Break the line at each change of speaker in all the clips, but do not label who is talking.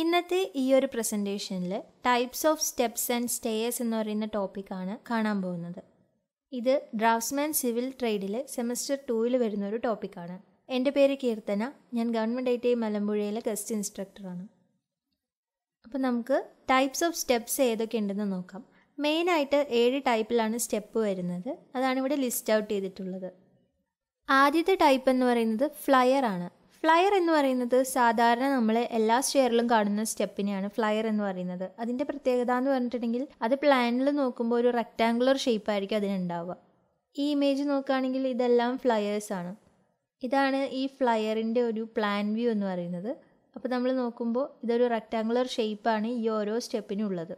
ഇന്നത്തെ ഈ ഒരു പ്രസൻറ്റേഷനിൽ types of steps and stairs എന്ന് പറയുന്ന ടോപ്പിക്കാണ് കാണാൻ പോകുന്നത് ഇത് ഡ്രാഫ്റ്റ്സ്മാൻ സിവിൽ ട്രേഡിൽ സെമസ്റ്റർ ടൂവിൽ വരുന്ന ഒരു ടോപ്പിക്കാണ് എൻ്റെ പേര് കീർത്തന ഞാൻ ഗവൺമെൻറ് ഐ ടി ഐ മലമ്പുഴയിലെ ഗസ്റ്റ് ഇൻസ്ട്രക്ടറാണ് അപ്പോൾ നമുക്ക് ടൈപ്സ് ഓഫ് സ്റ്റെപ്സ് ഏതൊക്കെ ഉണ്ടെന്ന് നോക്കാം മെയിനായിട്ട് ഏഴ് ടൈപ്പിലാണ് സ്റ്റെപ്പ് വരുന്നത് അതാണ് ഇവിടെ ലിസ്റ്റ് ഔട്ട് ചെയ്തിട്ടുള്ളത് ആദ്യത്തെ ടൈപ്പ് എന്ന് പറയുന്നത് ഫ്ലയർ ആണ് ഫ്ലയർ എന്ന് പറയുന്നത് സാധാരണ നമ്മൾ എല്ലാ സ്റ്റെയറിലും കാണുന്ന സ്റ്റെപ്പിനെയാണ് ഫ്ലയർ എന്ന് പറയുന്നത് അതിൻ്റെ പ്രത്യേകത എന്ന് പറഞ്ഞിട്ടുണ്ടെങ്കിൽ അത് പ്ലാനിൽ നോക്കുമ്പോൾ ഒരു റെക്റ്റാങ്കുലർ ഷേപ്പായിരിക്കും അതിനുണ്ടാവുക ഈ ഇമേജ് നോക്കുകയാണെങ്കിൽ ഇതെല്ലാം ഫ്ലയേഴ്സാണ് ഇതാണ് ഈ ഫ്ലയറിൻ്റെ ഒരു പ്ലാൻ വ്യൂ എന്ന് പറയുന്നത് അപ്പോൾ നമ്മൾ നോക്കുമ്പോൾ ഇതൊരു റെക്റ്റാങ്കുലർ ഷേപ്പാണ് ഈ ഓരോ സ്റ്റെപ്പിനും ഉള്ളത്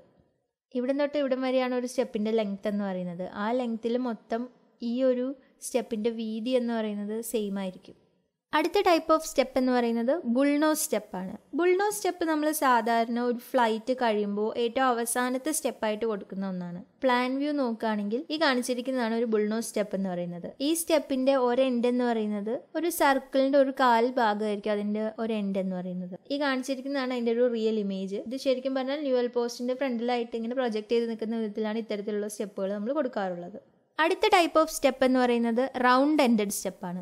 ഇവിടെ തൊട്ട് ഇവിടം വരെയാണ് ഒരു സ്റ്റെപ്പിൻ്റെ ലെങ്ത് എന്ന് പറയുന്നത് ആ ലെങ്ത്തിൽ മൊത്തം ഈ ഒരു സ്റ്റെപ്പിൻ്റെ വീതി എന്ന് പറയുന്നത് സെയിം ആയിരിക്കും അടുത്ത ടൈപ്പ് ഓഫ് സ്റ്റെപ്പ് എന്ന് പറയുന്നത് ബുൾനോ സ്റ്റെപ്പാണ് ബുൾനോ സ്റ്റെപ്പ് നമ്മൾ സാധാരണ ഒരു ഫ്ലൈറ്റ് കഴിയുമ്പോൾ ഏറ്റവും അവസാനത്തെ സ്റ്റെപ്പായിട്ട് കൊടുക്കുന്ന ഒന്നാണ് പ്ലാൻ വ്യൂ നോക്കുകയാണെങ്കിൽ ഈ കാണിച്ചിരിക്കുന്നതാണ് ഒരു ബുൾനോ സ്റ്റെപ്പ് എന്ന് പറയുന്നത് ഈ സ്റ്റെപ്പിന്റെ ഒരു എൻഡ് എന്ന് പറയുന്നത് ഒരു സർക്കിളിന്റെ ഒരു കാൽ ഭാഗമായിരിക്കും അതിന്റെ ഒരു എൻഡ് എന്ന് പറയുന്നത് ഈ കാണിച്ചിരിക്കുന്നതാണ് അതിന്റെ ഒരു റിയൽ ഇമേജ് ഇത് ശരിക്കും പറഞ്ഞാൽ ന്യൂവൽ പോസ്റ്റിന്റെ ഫ്രണ്ടിലായിട്ട് ഇങ്ങനെ പ്രൊജക്ട് ചെയ്ത് നിൽക്കുന്ന വിധത്തിലാണ് ഇത്തരത്തിലുള്ള സ്റ്റെപ്പുകൾ നമ്മൾ കൊടുക്കാറുള്ളത് അടുത്ത ടൈപ്പ് ഓഫ് സ്റ്റെപ്പ് എന്ന് പറയുന്നത് റൗണ്ട് എൻഡഡ് സ്റ്റെപ്പാണ്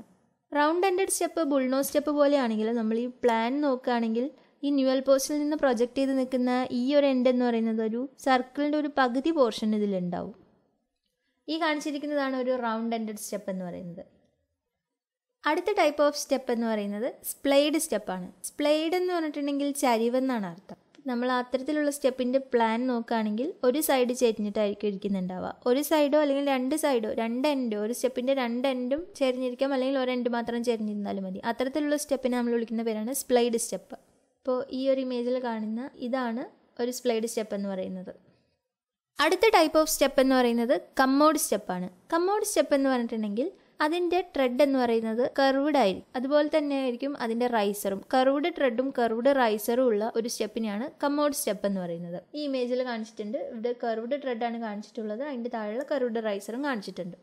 round ended step bullnose step പോലെയാണെങ്കിൽ നമ്മൾ ഈ പ്ലാൻ നോക്കുകയാണെങ്കിൽ ഈ ന്യൂവൽ പോസ്റ്റിൽ നിന്ന് പ്രൊജക്റ്റ് ചെയ്ത് നിൽക്കുന്ന ഈ ഒരു എൻഡ് എന്ന് പറയുന്നത് ഒരു സർക്കിളിൻ്റെ ഒരു പകുതി പോർഷൻ ഇതിലുണ്ടാവും ഈ കാണിച്ചിരിക്കുന്നതാണ് ഒരു റൗണ്ട് എൻഡഡ് സ്റ്റെപ്പ് എന്ന് പറയുന്നത് അടുത്ത ടൈപ്പ് ഓഫ് സ്റ്റെപ്പ് എന്ന് പറയുന്നത് സ്പ്ലൈഡ് സ്റ്റെപ്പാണ് സ്പ്ലൈഡ് എന്ന് പറഞ്ഞിട്ടുണ്ടെങ്കിൽ ചരിവെന്നാണ് അർത്ഥം നമ്മൾ അത്തരത്തിലുള്ള സ്റ്റെപ്പിൻ്റെ പ്ലാൻ നോക്കുകയാണെങ്കിൽ ഒരു സൈഡ് ചേരിഞ്ഞിട്ടായിരിക്കും ഇരിക്കുന്നുണ്ടാവുക ഒരു സൈഡോ അല്ലെങ്കിൽ രണ്ട് സൈഡോ രണ്ട് എൻഡോ ഒരു സ്റ്റെപ്പിൻ്റെ രണ്ട് എൻഡും ചേരിഞ്ഞിരിക്കാം അല്ലെങ്കിൽ ഒരു എൻഡ് മാത്രം ചേരിഞ്ഞിരുന്നാലും മതി അത്തരത്തിലുള്ള സ്റ്റെപ്പിനെ നമ്മൾ വിളിക്കുന്ന പേരാണ് സ്പ്ലൈഡ് സ്റ്റെപ്പ് അപ്പോൾ ഈ ഒരു ഇമേജിൽ കാണുന്ന ഇതാണ് ഒരു സ്പ്ലൈഡ് സ്റ്റെപ്പ് എന്ന് പറയുന്നത് അടുത്ത ടൈപ്പ് ഓഫ് സ്റ്റെപ്പ് എന്ന് പറയുന്നത് കമ്മോഡ് സ്റ്റെപ്പാണ് കമ്മോഡ് സ്റ്റെപ്പ് എന്ന് പറഞ്ഞിട്ടുണ്ടെങ്കിൽ അതിൻ്റെ ട്രെഡ് എന്ന് പറയുന്നത് കർവ്ഡ് ആയിരിക്കും അതുപോലെ തന്നെ ആയിരിക്കും അതിൻ്റെ റൈസറും കർവ്ഡ് ട്രെഡും കർവ്ഡ് റൈസറും ഉള്ള ഒരു സ്റ്റെപ്പിനെയാണ് കമ്മോഡ് സ്റ്റെപ്പ് എന്ന് പറയുന്നത് ഈ ഇമേജിൽ കാണിച്ചിട്ടുണ്ട് ഇവിടെ കർവ്ഡ് ആണ് കാണിച്ചിട്ടുള്ളത് അതിൻ്റെ താഴെയുള്ള കർവ്ഡ് റൈസറും കാണിച്ചിട്ടുണ്ട്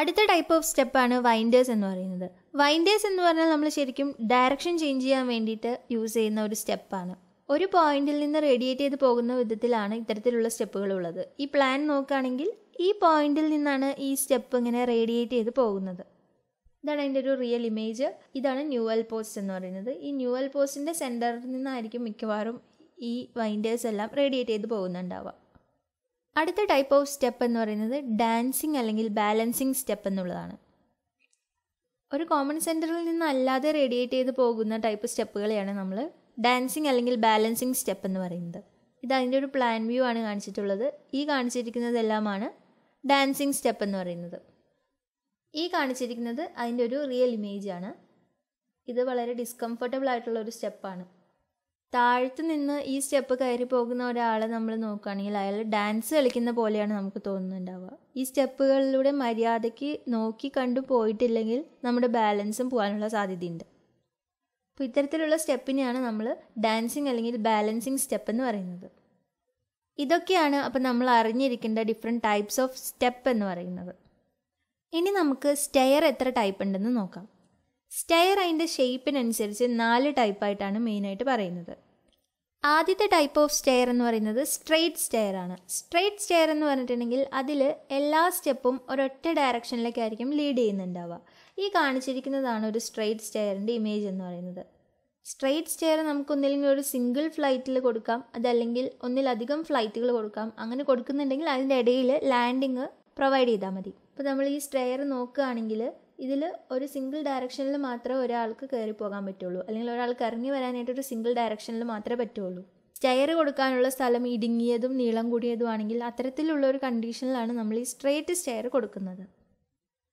അടുത്ത ടൈപ്പ് ഓഫ് സ്റ്റെപ്പാണ് വൈൻഡേഴ്സ് എന്ന് പറയുന്നത് വൈൻഡേഴ്സ് എന്ന് പറഞ്ഞാൽ നമ്മൾ ശരിക്കും ഡയറക്ഷൻ ചേഞ്ച് ചെയ്യാൻ വേണ്ടിയിട്ട് യൂസ് ചെയ്യുന്ന ഒരു സ്റ്റെപ്പാണ് ഒരു പോയിന്റിൽ നിന്ന് റേഡിയേറ്റ് ചെയ്ത് പോകുന്ന വിധത്തിലാണ് ഇത്തരത്തിലുള്ള സ്റ്റെപ്പുകൾ ഉള്ളത് ഈ പ്ലാൻ നോക്കുകയാണെങ്കിൽ ഈ പോയിന്റിൽ നിന്നാണ് ഈ സ്റ്റെപ്പ് ഇങ്ങനെ റേഡിയേറ്റ് ചെയ്ത് പോകുന്നത് ഇതാണ് അതിൻ്റെ ഒരു റിയൽ ഇമേജ് ഇതാണ് ന്യൂവൽ പോസ്റ്റ് എന്ന് പറയുന്നത് ഈ ന്യൂവൽ പോസ്റ്റിൻ്റെ സെൻറ്ററിൽ നിന്നായിരിക്കും മിക്കവാറും ഈ വൈൻഡേഴ്സ് എല്ലാം റേഡിയേറ്റ് ചെയ്ത് പോകുന്നുണ്ടാവുക അടുത്ത ടൈപ്പ് ഓഫ് സ്റ്റെപ്പ് എന്ന് പറയുന്നത് ഡാൻസിങ് അല്ലെങ്കിൽ ബാലൻസിങ് സ്റ്റെപ്പ് എന്നുള്ളതാണ് ഒരു കോമൺ സെൻറ്ററിൽ നിന്നല്ലാതെ റേഡിയേറ്റ് ചെയ്ത് പോകുന്ന ടൈപ്പ് സ്റ്റെപ്പുകളെയാണ് നമ്മൾ ഡാൻസിങ് അല്ലെങ്കിൽ ബാലൻസിങ് സ്റ്റെപ്പ് എന്ന് പറയുന്നത് ഇത് അതിൻ്റെ ഒരു പ്ലാൻ വ്യൂ ആണ് കാണിച്ചിട്ടുള്ളത് ഈ കാണിച്ചിരിക്കുന്നതെല്ലാമാണ് ഡാൻസിങ് സ്റ്റെപ്പ് എന്ന് പറയുന്നത് ഈ കാണിച്ചിരിക്കുന്നത് അതിൻ്റെ ഒരു റിയൽ ഇമേജ് ആണ് ഇത് വളരെ ഡിസ്കംഫർട്ടബിൾ ആയിട്ടുള്ള ഒരു സ്റ്റെപ്പാണ് താഴ്ത്തു നിന്ന് ഈ സ്റ്റെപ്പ് കയറി പോകുന്ന ഒരാളെ നമ്മൾ നോക്കുകയാണെങ്കിൽ അയാൾ ഡാൻസ് കളിക്കുന്ന പോലെയാണ് നമുക്ക് തോന്നുന്നുണ്ടാവുക ഈ സ്റ്റെപ്പുകളിലൂടെ മര്യാദയ്ക്ക് നോക്കി കണ്ടു പോയിട്ടില്ലെങ്കിൽ നമ്മുടെ ബാലൻസും പോകാനുള്ള സാധ്യതയുണ്ട് അപ്പോൾ ഇത്തരത്തിലുള്ള സ്റ്റെപ്പിനെയാണ് നമ്മൾ ഡാൻസിങ് അല്ലെങ്കിൽ ബാലൻസിങ് സ്റ്റെപ്പ് എന്ന് പറയുന്നത് ഇതൊക്കെയാണ് അപ്പം നമ്മൾ അറിഞ്ഞിരിക്കേണ്ട ഡിഫറെൻറ്റ് ടൈപ്സ് ഓഫ് സ്റ്റെപ്പ് എന്ന് പറയുന്നത് ഇനി നമുക്ക് സ്റ്റെയർ എത്ര ടൈപ്പ് ഉണ്ടെന്ന് നോക്കാം സ്റ്റെയർ അതിൻ്റെ ഷേപ്പിനനുസരിച്ച് നാല് ടൈപ്പായിട്ടാണ് മെയിനായിട്ട് പറയുന്നത് ആദ്യത്തെ ടൈപ്പ് ഓഫ് സ്റ്റെയർ എന്ന് പറയുന്നത് സ്ട്രെയിറ്റ് സ്റ്റെയർ ആണ് സ്ട്രെയിറ്റ് സ്റ്റെയർ എന്ന് പറഞ്ഞിട്ടുണ്ടെങ്കിൽ അതിൽ എല്ലാ സ്റ്റെപ്പും ഒരൊറ്റ ഡയറക്ഷനിലേക്കായിരിക്കും ലീഡ് ചെയ്യുന്നുണ്ടാവുക ഈ കാണിച്ചിരിക്കുന്നതാണ് ഒരു സ്ട്രെയിറ്റ് സ്റ്റെയറിൻ്റെ ഇമേജ് എന്ന് പറയുന്നത് സ്ട്രെയിറ്റ് സ്റ്റെയർ നമുക്കൊന്നില്ലെങ്കിൽ ഒരു സിംഗിൾ ഫ്ലൈറ്റിൽ കൊടുക്കാം അതല്ലെങ്കിൽ ഒന്നിലധികം ഫ്ലൈറ്റുകൾ കൊടുക്കാം അങ്ങനെ കൊടുക്കുന്നുണ്ടെങ്കിൽ അതിൻ്റെ ഇടയിൽ ലാൻഡിങ് പ്രൊവൈഡ് ചെയ്താൽ മതി അപ്പോൾ നമ്മൾ ഈ സ്റ്റെയർ നോക്കുകയാണെങ്കിൽ ഇതിൽ ഒരു സിംഗിൾ ഡയറക്ഷനിൽ മാത്രമേ ഒരാൾക്ക് കയറി പോകാൻ പറ്റുള്ളൂ അല്ലെങ്കിൽ ഒരാൾക്ക് ഇറങ്ങി വരാനായിട്ട് ഒരു സിംഗിൾ ഡയറക്ഷനിൽ മാത്രമേ പറ്റുള്ളൂ സ്റ്റെയർ കൊടുക്കാനുള്ള സ്ഥലം ഇടുങ്ങിയതും നീളം കൂടിയതുമാണെങ്കിൽ അത്തരത്തിലുള്ള ഒരു കണ്ടീഷനിലാണ് നമ്മൾ ഈ സ്ട്രെയിറ്റ് സ്റ്റെയർ കൊടുക്കുന്നത്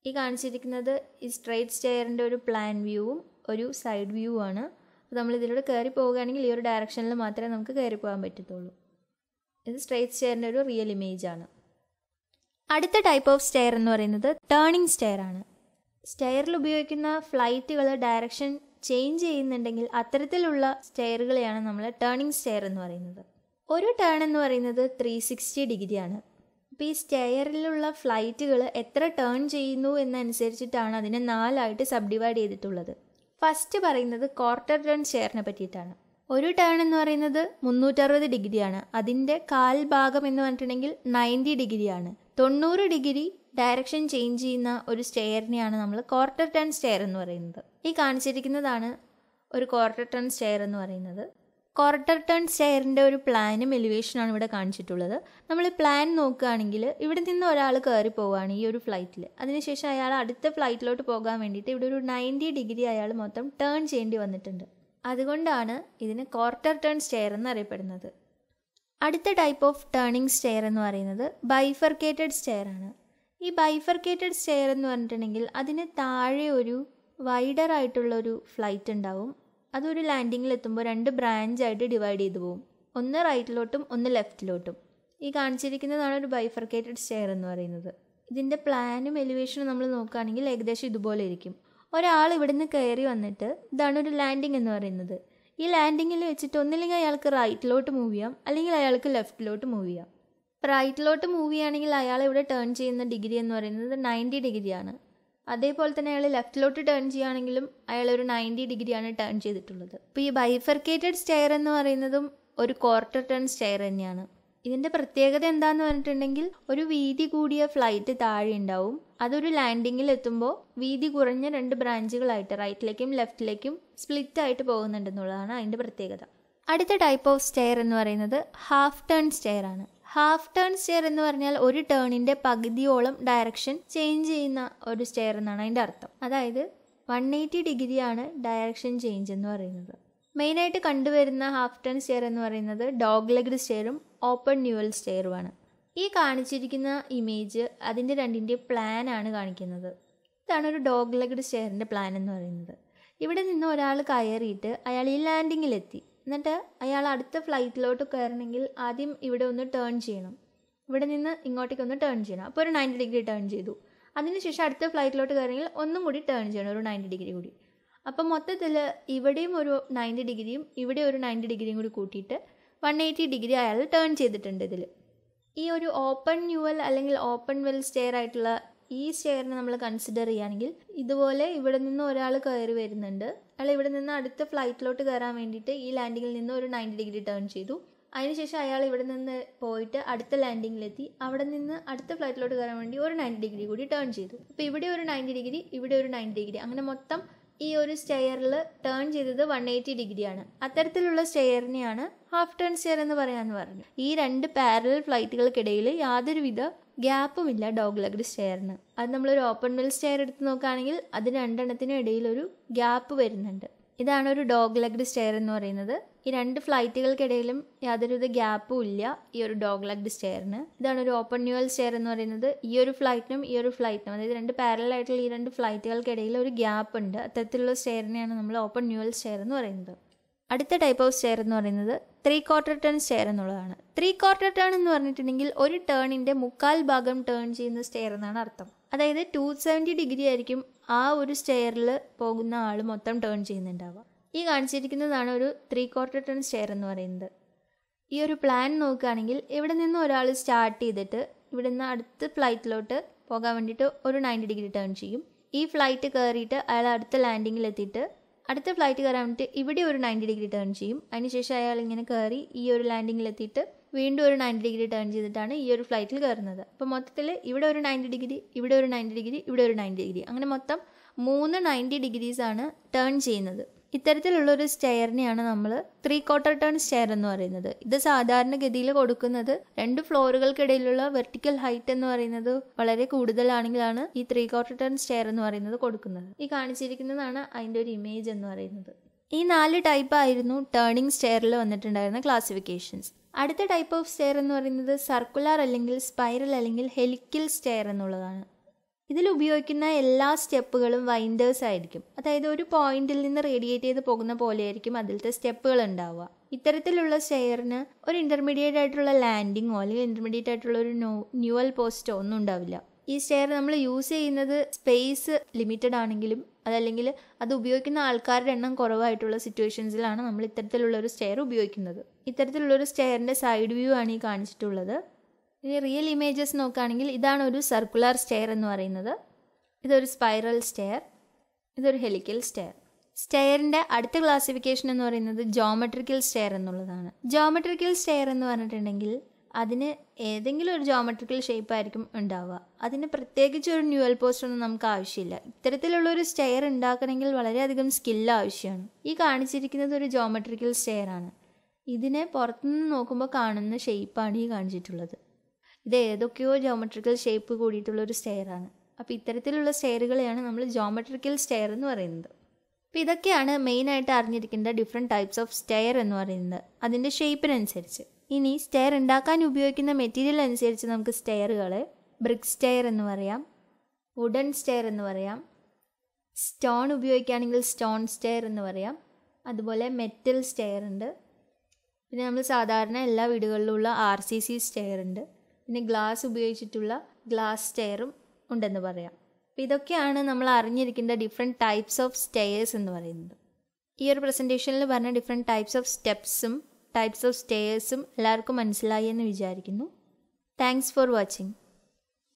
ഈ കാണിച്ചിരിക്കുന്നത് ഈ സ്ട്രെയിറ്റ് സ്റ്റെയറിൻ്റെ ഒരു പ്ലാൻ വ്യൂവും ഒരു സൈഡ് വ്യൂ ആണ് അപ്പോൾ നമ്മൾ ഇതിലൂടെ കയറി പോവുകയാണെങ്കിൽ ഈ ഒരു ഡയറക്ഷനിൽ മാത്രമേ നമുക്ക് കയറി പോകാൻ പറ്റത്തുള്ളൂ ഇത് സ്ട്രേറ്റ് സ്റ്റെയറിൻ്റെ ഒരു റിയൽ ഇമേജ് ആണ് അടുത്ത ടൈപ്പ് ഓഫ് സ്റ്റെയർ എന്ന് പറയുന്നത് ടേണിംഗ് സ്റ്റെയർ ആണ് സ്റ്റെയറിൽ ഉപയോഗിക്കുന്ന ഫ്ലൈറ്റുകൾ ഡയറക്ഷൻ ചേഞ്ച് ചെയ്യുന്നുണ്ടെങ്കിൽ അത്തരത്തിലുള്ള സ്റ്റെയറുകളെയാണ് നമ്മൾ ടേണിംഗ് സ്റ്റെയർ എന്ന് പറയുന്നത് ഒരു ടേൺ എന്ന് പറയുന്നത് ത്രീ സിക്സ്റ്റി ഡിഗ്രിയാണ് അപ്പോൾ ഈ സ്റ്റെയറിലുള്ള ഫ്ലൈറ്റുകൾ എത്ര ടേൺ ചെയ്യുന്നു എന്നനുസരിച്ചിട്ടാണ് അതിനെ നാലായിട്ട് സബ് ഡിവൈഡ് ചെയ്തിട്ടുള്ളത് ഫസ്റ്റ് പറയുന്നത് ക്വാർട്ടർ ടേൺ ഷെയറിനെ പറ്റിയിട്ടാണ് ഒരു ടേൺ എന്ന് പറയുന്നത് മുന്നൂറ്ററുപത് ഡിഗ്രിയാണ് അതിൻ്റെ കാൽ ഭാഗം എന്ന് പറഞ്ഞിട്ടുണ്ടെങ്കിൽ നയൻറ്റി ഡിഗ്രിയാണ് തൊണ്ണൂറ് ഡിഗ്രി ഡയറക്ഷൻ ചേഞ്ച് ചെയ്യുന്ന ഒരു സ്റ്റെയറിനെയാണ് നമ്മൾ ക്വാർട്ടർ ടേൺ സ്റ്റെയർ എന്ന് പറയുന്നത് ഈ കാണിച്ചിരിക്കുന്നതാണ് ഒരു ക്വാർട്ടർ ടേൺ സ്റ്റെയർ എന്ന് പറയുന്നത് ക്വാർട്ടർ ടേൺ സ്റ്റെയറിൻ്റെ ഒരു പ്ലാനും എലിവേഷനാണ് ഇവിടെ കാണിച്ചിട്ടുള്ളത് നമ്മൾ പ്ലാൻ നോക്കുകയാണെങ്കിൽ ഇവിടെ നിന്ന് ഒരാൾ കയറി പോവുകയാണ് ഈ ഒരു ഫ്ലൈറ്റിൽ അതിനുശേഷം അയാൾ അടുത്ത ഫ്ലൈറ്റിലോട്ട് പോകാൻ വേണ്ടിയിട്ട് ഇവിടെ ഒരു നയൻറ്റി ഡിഗ്രി അയാൾ മൊത്തം ടേൺ ചെയ്യേണ്ടി വന്നിട്ടുണ്ട് അതുകൊണ്ടാണ് ഇതിന് ക്വാർട്ടർ ടേൺ സ്റ്റെയർ എന്നറിയപ്പെടുന്നത് അടുത്ത ടൈപ്പ് ഓഫ് ടേണിംഗ് സ്റ്റെയർ എന്ന് പറയുന്നത് ബൈഫർക്കേറ്റഡ് സ്റ്റെയർ ആണ് ഈ ബൈഫർക്കേറ്റഡ് സ്റ്റെയർ എന്ന് പറഞ്ഞിട്ടുണ്ടെങ്കിൽ അതിന് താഴെ ഒരു വൈഡർ ആയിട്ടുള്ളൊരു ഫ്ലൈറ്റ് ഉണ്ടാവും അതൊരു ലാൻഡിങ്ങിൽ എത്തുമ്പോൾ രണ്ട് ബ്രാഞ്ചായിട്ട് ഡിവൈഡ് ചെയ്തു പോകും ഒന്ന് റൈറ്റിലോട്ടും ഒന്ന് ലെഫ്റ്റിലോട്ടും ഈ കാണിച്ചിരിക്കുന്നതാണ് ഒരു ബൈഫർക്കേറ്റഡ് സ്റ്റെയർ എന്ന് പറയുന്നത് ഇതിൻ്റെ പ്ലാനും എലിവേഷനും നമ്മൾ നോക്കുകയാണെങ്കിൽ ഏകദേശം ഇതുപോലെ ഇരിക്കും ഒരാൾ ഇവിടുന്ന് കയറി വന്നിട്ട് ഇതാണ് ഒരു ലാൻഡിംഗ് എന്ന് പറയുന്നത് ഈ ലാൻഡിങ്ങിൽ വെച്ചിട്ട് ഒന്നില്ലെങ്കിൽ അയാൾക്ക് റൈറ്റിലോട്ട് മൂവ് ചെയ്യാം അല്ലെങ്കിൽ അയാൾക്ക് ലെഫ്റ്റിലോട്ട് മൂവ് ചെയ്യാം റൈറ്റിലോട്ട് മൂവ് ചെയ്യുകയാണെങ്കിൽ അയാൾ ഇവിടെ ടേൺ ചെയ്യുന്ന ഡിഗ്രി എന്ന് പറയുന്നത് നയൻറ്റി ഡിഗ്രിയാണ് അതേപോലെ തന്നെ അയാൾ ലെഫ്റ്റിലോട്ട് ടേൺ ചെയ്യുകയാണെങ്കിലും അയാൾ ഒരു നയൻറ്റി ഡിഗ്രിയാണ് ടേൺ ചെയ്തിട്ടുള്ളത് അപ്പോൾ ഈ ബൈഫർക്കേറ്റഡ് സ്റ്റെയർ എന്ന് പറയുന്നതും ഒരു ക്വാർട്ടർ ടേൺ സ്റ്റെയർ തന്നെയാണ് ഇതിൻ്റെ പ്രത്യേകത എന്താന്ന് പറഞ്ഞിട്ടുണ്ടെങ്കിൽ ഒരു വീതി കൂടിയ ഫ്ലൈറ്റ് താഴെ ഉണ്ടാവും അതൊരു ലാൻഡിങ്ങിൽ എത്തുമ്പോൾ വീതി കുറഞ്ഞ രണ്ട് ബ്രാഞ്ചുകളായിട്ട് റൈറ്റിലേക്കും ലെഫ്റ്റിലേക്കും സ്പ്ലിറ്റ് ആയിട്ട് പോകുന്നുണ്ടെന്നുള്ളതാണ് അതിൻ്റെ പ്രത്യേകത അടുത്ത ടൈപ്പ് ഓഫ് സ്റ്റെയർ എന്ന് പറയുന്നത് ഹാഫ് ടേൺ സ്റ്റെയർ ആണ് ഹാഫ് ടേൺ സ്റ്റെയർ എന്ന് പറഞ്ഞാൽ ഒരു ടേണിൻ്റെ പകുതിയോളം ഡയറക്ഷൻ ചേഞ്ച് ചെയ്യുന്ന ഒരു സ്റ്റെയർ എന്നാണ് അതിൻ്റെ അർത്ഥം അതായത് വൺ എയ്റ്റി ഡിഗ്രിയാണ് ഡയറക്ഷൻ ചേഞ്ച് എന്ന് പറയുന്നത് മെയിനായിട്ട് കണ്ടുവരുന്ന ഹാഫ് ടേൺ സ്റ്റെയർ എന്ന് പറയുന്നത് ഡോഗ് ലെഗ്ഡ് സ്റ്റെയറും ഓപ്പൺ ന്യൂവൽ സ്റ്റെയറുമാണ് ഈ കാണിച്ചിരിക്കുന്ന ഇമേജ് അതിൻ്റെ രണ്ടിൻ്റെ ആണ് കാണിക്കുന്നത് ഇതാണ് ഒരു ഡോഗ് ലെഗ്ഡ് സ്റ്റെയറിൻ്റെ പ്ലാൻ എന്ന് പറയുന്നത് ഇവിടെ നിന്ന് ഒരാൾ കയറിയിട്ട് അയാൾ ഈ ലാൻഡിങ്ങിലെത്തി എന്നിട്ട് അയാൾ അടുത്ത ഫ്ലൈറ്റിലോട്ട് കയറണമെങ്കിൽ ആദ്യം ഇവിടെ ഒന്ന് ടേൺ ചെയ്യണം ഇവിടെ നിന്ന് ഇങ്ങോട്ടേക്ക് ഒന്ന് ടേൺ ചെയ്യണം അപ്പോൾ ഒരു നയൻറ്റി ഡിഗ്രി ടേൺ ചെയ്തു അതിനുശേഷം അടുത്ത ഫ്ലൈറ്റിലോട്ട് കയറണമെങ്കിൽ ഒന്നും കൂടി ടേൺ ചെയ്യണം ഒരു നയൻറ്റി ഡിഗ്രി കൂടി അപ്പോൾ മൊത്തത്തിൽ ഇവിടെയും ഒരു നയൻറ്റി ഡിഗ്രിയും ഇവിടെ ഒരു നയൻറ്റി ഡിഗ്രിയും കൂടി കൂട്ടിയിട്ട് വൺ എയ്റ്റി ഡിഗ്രി അയാൾ ടേൺ ചെയ്തിട്ടുണ്ട് ഇതിൽ ഈ ഒരു ഓപ്പൺ ന്യൂവൽ അല്ലെങ്കിൽ ഓപ്പൺ വെൽ സ്റ്റെയർ ആയിട്ടുള്ള ഈ സ്റ്റെയറിനെ നമ്മൾ കൺസിഡർ ചെയ്യുകയാണെങ്കിൽ ഇതുപോലെ ഇവിടെ നിന്ന് ഒരാൾ കയറി വരുന്നുണ്ട് അയാൾ ഇവിടെ നിന്ന് അടുത്ത ഫ്ലൈറ്റിലോട്ട് കയറാൻ വേണ്ടിയിട്ട് ഈ ലാൻഡിങ്ങിൽ നിന്ന് ഒരു നയൻറ്റി ഡിഗ്രി ടേൺ ചെയ്തു അതിനുശേഷം അയാൾ ഇവിടെ നിന്ന് പോയിട്ട് അടുത്ത ലാൻഡിങ്ങിലെത്തി അവിടെ നിന്ന് അടുത്ത ഫ്ലൈറ്റിലോട്ട് കയറാൻ വേണ്ടി ഒരു നയൻറ്റി ഡിഗ്രി കൂടി ടേൺ ചെയ്തു അപ്പോൾ ഇവിടെ ഒരു നയൻറ്റി ഡിഗ്രി ഇവിടെ ഒരു നയൻറ്റി ഡിഗ്രി അങ്ങനെ മൊത്തം ഈ ഒരു സ്റ്റെയറിൽ ടേൺ ചെയ്തത് വൺ എയ്റ്റി ഡിഗ്രിയാണ് അത്തരത്തിലുള്ള സ്റ്റെയറിനെയാണ് ഹാഫ് ടേൺ സ്റ്റെയർ എന്ന് പറയാമെന്ന് പറഞ്ഞു ഈ രണ്ട് പാരലൽ ഫ്ലൈറ്റുകൾക്കിടയിൽ യാതൊരുവിധ ഗ്യാപ്പുമില്ല ഡോഗ് ലെഗ്ഡ് സ്റ്റെയറിന് അത് നമ്മളൊരു ഓപ്പൺ മിൽ സ്റ്റെയർ എടുത്ത് നോക്കുകയാണെങ്കിൽ അത് രണ്ടെണ്ണത്തിനും ഇടയിലൊരു ഗ്യാപ്പ് വരുന്നുണ്ട് ഇതാണ് ഒരു ഡോഗ് ലെഗ്ഡ് സ്റ്റെയർ എന്ന് പറയുന്നത് ഈ രണ്ട് ഫ്ലൈറ്റുകൾക്കിടയിലും യാതൊരുവിധ ഗ്യാപ്പും ഇല്ല ഈ ഒരു ഡോഗ് ലെഗ്ഡ് സ്റ്റെയറിന് ഇതാണ് ഒരു ഓപ്പൺ ന്യൂവൽ സ്റ്റെയർ എന്ന് പറയുന്നത് ഈ ഒരു ഫ്ലൈറ്റിനും ഈ ഒരു ഫ്ലൈറ്റിനും അതായത് രണ്ട് പാരലൽ ആയിട്ടുള്ള ഈ രണ്ട് ഫ്ലൈറ്റുകൾക്കിടയിൽ ഒരു ഗ്യാപ്പ് ഉണ്ട് അത്തരത്തിലുള്ള സ്റ്റെയറിനെയാണ് നമ്മൾ ഓപ്പൺ ന്യൂവൽ സ്റ്റെയർ എന്ന് പറയുന്നത് അടുത്ത ടൈപ്പ് ഓഫ് ഷെയർ എന്ന് പറയുന്നത് ത്രീ ക്വാർട്ടർ ടേൺ സ്റ്റെയർ എന്നുള്ളതാണ് ത്രീ ക്വാർട്ടർ ടേൺ എന്ന് പറഞ്ഞിട്ടുണ്ടെങ്കിൽ ഒരു ടേണിൻ്റെ മുക്കാൽ ഭാഗം ടേൺ ചെയ്യുന്ന സ്റ്റെയർ എന്നാണ് അർത്ഥം അതായത് ടു സെവൻറ്റി ഡിഗ്രി ആയിരിക്കും ആ ഒരു സ്റ്റെയറിൽ പോകുന്ന ആൾ മൊത്തം ടേൺ ചെയ്യുന്നുണ്ടാവുക ഈ കാണിച്ചിരിക്കുന്നതാണ് ഒരു ത്രീ ക്വാർട്ടർ ടേൺ സ്റ്റെയർ എന്ന് പറയുന്നത് ഈ ഒരു പ്ലാൻ നോക്കുകയാണെങ്കിൽ ഇവിടെ നിന്ന് ഒരാൾ സ്റ്റാർട്ട് ചെയ്തിട്ട് ഇവിടെ നിന്ന് അടുത്ത ഫ്ലൈറ്റിലോട്ട് പോകാൻ വേണ്ടിയിട്ട് ഒരു നയൻറ്റി ഡിഗ്രി ടേൺ ചെയ്യും ഈ ഫ്ലൈറ്റ് കയറിയിട്ട് അയാൾ അടുത്ത ലാൻഡിങ്ങിൽ എത്തിയിട്ട് അടുത്ത ഫ്ലൈറ്റ് കയറാൻ വേണ്ടിയിട്ട് ഇവിടെ ഒരു നയൻറ്റി ഡിഗ്രി ടേൺ ചെയ്യും അതിനുശേഷം അയാൾ ഇങ്ങനെ കയറി ഈ ഒരു എത്തിയിട്ട് വീണ്ടും ഒരു നയൻറ്റി ഡിഗ്രി ടേൺ ചെയ്തിട്ടാണ് ഈ ഒരു ഫ്ലൈറ്റിൽ കയറുന്നത് അപ്പോൾ മൊത്തത്തിൽ ഇവിടെ ഒരു നയൻറ്റി ഡിഗ്രി ഇവിടെ ഒരു നയൻറ്റി ഡിഗ്രി ഇവിടെ ഒരു നയൻറ്റി ഡിഗ്രി അങ്ങനെ മൊത്തം മൂന്ന് നയൻറ്റി ഡിഗ്രീസാണ് ടേൺ ചെയ്യുന്നത് ഇത്തരത്തിലുള്ളൊരു സ്റ്റെയറിനെയാണ് നമ്മൾ ത്രീ ക്വാർട്ടർ ടേൺ സ്റ്റെയർ എന്ന് പറയുന്നത് ഇത് സാധാരണഗതിയിൽ കൊടുക്കുന്നത് രണ്ട് ഫ്ലോറുകൾക്കിടയിലുള്ള വെർട്ടിക്കൽ ഹൈറ്റ് എന്ന് പറയുന്നത് വളരെ കൂടുതലാണെങ്കിലാണ് ഈ ത്രീ ക്വാർട്ടർ ടേൺ സ്റ്റെയർ എന്ന് പറയുന്നത് കൊടുക്കുന്നത് ഈ കാണിച്ചിരിക്കുന്നതാണ് അതിൻ്റെ ഒരു ഇമേജ് എന്ന് പറയുന്നത് ഈ നാല് ടൈപ്പ് ആയിരുന്നു ടേണിംഗ് സ്റ്റെയറിൽ വന്നിട്ടുണ്ടായിരുന്ന ക്ലാസിഫിക്കേഷൻസ് അടുത്ത ടൈപ്പ് ഓഫ് സ്റ്റെയർ എന്ന് പറയുന്നത് സർക്കുലർ അല്ലെങ്കിൽ സ്പൈറൽ അല്ലെങ്കിൽ ഹെലിക്കൽ സ്റ്റെയർ എന്നുള്ളതാണ് ഇതിൽ ഉപയോഗിക്കുന്ന എല്ലാ സ്റ്റെപ്പുകളും വൈൻഡേഴ്സ് ആയിരിക്കും അതായത് ഒരു പോയിന്റിൽ നിന്ന് റേഡിയേറ്റ് ചെയ്ത് പോകുന്ന പോലെയായിരിക്കും അതിലത്തെ സ്റ്റെപ്പുകൾ ഉണ്ടാവുക ഇത്തരത്തിലുള്ള ഷെയറിന് ഒരു ഇൻ്റർമീഡിയറ്റ് ആയിട്ടുള്ള ലാൻഡിങ്ങോ അല്ലെങ്കിൽ ഇൻ്റർമീഡിയറ്റ് ആയിട്ടുള്ള ഒരു ന്യൂവൽ പോസ്റ്റോ ഒന്നും ഉണ്ടാവില്ല ഈ സ്റ്റെയർ നമ്മൾ യൂസ് ചെയ്യുന്നത് സ്പേസ് ലിമിറ്റഡ് ആണെങ്കിലും അതല്ലെങ്കിൽ അത് ഉപയോഗിക്കുന്ന ആൾക്കാരുടെ എണ്ണം കുറവായിട്ടുള്ള സിറ്റുവേഷൻസിലാണ് നമ്മൾ ഇത്തരത്തിലുള്ള ഒരു സ്റ്റെയർ ഉപയോഗിക്കുന്നത് ഇത്തരത്തിലുള്ള ഒരു സ്റ്റെയറിൻ്റെ സൈഡ് വ്യൂ ആണ് ഈ കാണിച്ചിട്ടുള്ളത് ഇനി റിയൽ ഇമേജസ് നോക്കുകയാണെങ്കിൽ ഇതാണ് ഒരു സർക്കുലർ സ്റ്റെയർ എന്ന് പറയുന്നത് ഇതൊരു സ്പൈറൽ സ്റ്റെയർ ഇതൊരു ഹെലിക്കൽ സ്റ്റെയർ സ്റ്റെയറിൻ്റെ അടുത്ത ക്ലാസിഫിക്കേഷൻ എന്ന് പറയുന്നത് ജോമെട്രിക്കൽ സ്റ്റെയർ എന്നുള്ളതാണ് ജോമെട്രിക്കൽ സ്റ്റെയർ എന്ന് പറഞ്ഞിട്ടുണ്ടെങ്കിൽ അതിന് ഏതെങ്കിലും ഒരു ജോമെട്രിക്കൽ ഷേപ്പ് ആയിരിക്കും ഉണ്ടാവുക അതിന് പ്രത്യേകിച്ച് ഒരു ന്യൂവൽ പോസ്റ്റ് ഒന്നും നമുക്ക് ആവശ്യമില്ല ഇത്തരത്തിലുള്ള ഒരു സ്റ്റെയർ ഉണ്ടാക്കണമെങ്കിൽ വളരെയധികം സ്കില്ല് ആവശ്യമാണ് ഈ കാണിച്ചിരിക്കുന്നത് ഒരു ജോമെട്രിക്കൽ സ്റ്റെയർ ആണ് ഇതിനെ പുറത്തുനിന്ന് നോക്കുമ്പോൾ കാണുന്ന ഷേപ്പാണ് ഈ കാണിച്ചിട്ടുള്ളത് ഇത് ഏതൊക്കെയോ ജോമെട്രിക്കൽ ഷേപ്പ് കൂടിയിട്ടുള്ള ഒരു സ്റ്റെയറാണ് അപ്പം ഇത്തരത്തിലുള്ള സ്റ്റെയറുകളെയാണ് നമ്മൾ ജോമെട്രിക്കൽ സ്റ്റെയർ എന്ന് പറയുന്നത് അപ്പം ഇതൊക്കെയാണ് മെയിനായിട്ട് അറിഞ്ഞിരിക്കേണ്ട ഡിഫറെൻറ്റ് ടൈപ്സ് ഓഫ് സ്റ്റെയർ എന്ന് പറയുന്നത് അതിൻ്റെ ഷേപ്പിനനുസരിച്ച് ഇനി സ്റ്റെയർ ഉണ്ടാക്കാൻ ഉപയോഗിക്കുന്ന മെറ്റീരിയൽ അനുസരിച്ച് നമുക്ക് സ്റ്റെയറുകളെ ബ്രിക്ക് സ്റ്റെയർ എന്ന് പറയാം വുഡൻ സ്റ്റെയർ എന്ന് പറയാം സ്റ്റോൺ ഉപയോഗിക്കുകയാണെങ്കിൽ സ്റ്റോൺ സ്റ്റെയർ എന്ന് പറയാം അതുപോലെ മെറ്റൽ സ്റ്റെയർ ഉണ്ട് പിന്നെ നമ്മൾ സാധാരണ എല്ലാ വീടുകളിലുള്ള ആർ സി സി സ്റ്റെയർ ഉണ്ട് പിന്നെ ഗ്ലാസ് ഉപയോഗിച്ചിട്ടുള്ള ഗ്ലാസ് സ്റ്റെയറും ഉണ്ടെന്ന് പറയാം അപ്പം ഇതൊക്കെയാണ് നമ്മൾ അറിഞ്ഞിരിക്കുന്ന ഡിഫറെൻ്റ് ടൈപ്സ് ഓഫ് സ്റ്റെയേഴ്സ് എന്ന് പറയുന്നത് ഈ ഒരു പ്രസൻറ്റേഷനിൽ പറഞ്ഞ ഡിഫറെൻ്റ് ടൈപ്സ് ഓഫ് സ്റ്റെപ്സും ടൈപ്സ് ഓഫ് സ്റ്റെയേഴ്സും എല്ലാവർക്കും മനസ്സിലായി എന്ന് വിചാരിക്കുന്നു താങ്ക്സ് ഫോർ വാച്ചിങ്